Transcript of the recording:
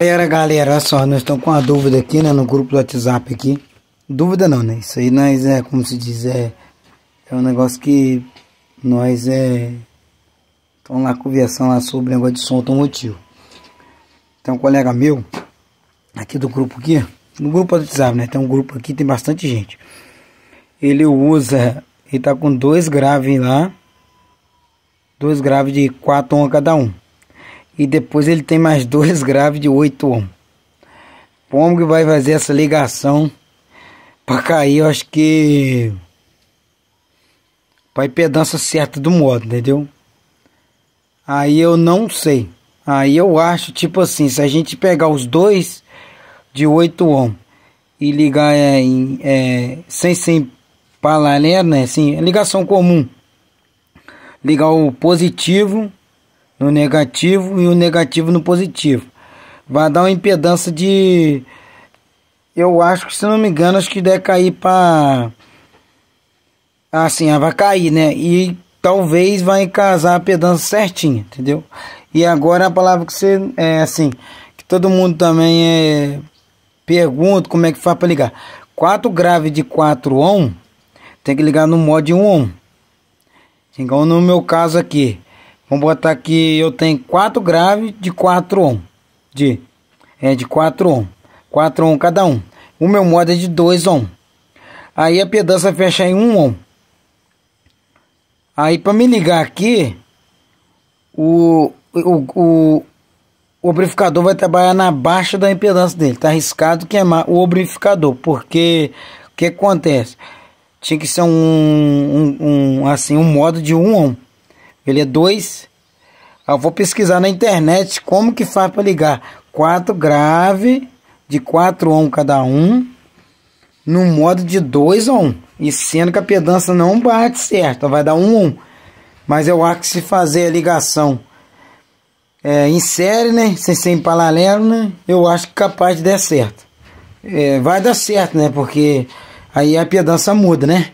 Galera, galera, olha só, nós estamos com uma dúvida aqui, né, no grupo do WhatsApp aqui. Dúvida não, né? Isso aí nós é, como se diz, é, é um negócio que nós é... Estamos lá conversando lá sobre negócio de som automotivo. Tem um colega meu, aqui do grupo aqui, no grupo do WhatsApp, né? Tem um grupo aqui, tem bastante gente. Ele usa, ele tá com dois graves lá, dois graves de 4 a cada um e depois ele tem mais dois graves de 8 ohm, Como que vai fazer essa ligação para cair? Eu acho que para impedância certa do modo, entendeu? Aí eu não sei. Aí eu acho, tipo assim, se a gente pegar os dois de 8 ohm e ligar é, é, sem, sem paralelo, né? Assim, ligação comum. Ligar o positivo no negativo e o negativo no positivo. Vai dar uma impedância de. Eu acho que, se não me engano, acho que deve cair para. Assim, ah, ah, vai cair, né? E talvez vai casar a pedância certinha, entendeu? E agora a palavra que você. É assim. Que todo mundo também é. Pergunta como é que faz para ligar. 4 grave de 4 on. Tem que ligar no mod 1 então Igual no meu caso aqui. Vamos botar aqui, eu tenho 4 graves de 4 ohm. De, é de 4 ohm. 4 ohm cada um. O meu modo é de 2 ohm. Aí a pedança fecha em 1 ohm. Aí para me ligar aqui, o, o, o, o vai trabalhar na baixa da impedância dele. Tá arriscado queimar o obrificador, porque o que acontece? Tinha que ser um, um, um assim, um modo de 1 ohm. Ele é 2. Eu ah, vou pesquisar na internet como que faz para ligar. 4 grave de 4 ohm cada um no modo de 2 ohm. E sendo que a pedança não bate certo, vai dar 1 um ohm. Mas eu acho que se fazer a ligação é, em série, né? Sem ser em paralelo, né? Eu acho que capaz de dar certo. É, vai dar certo, né? Porque aí a pedança muda, né?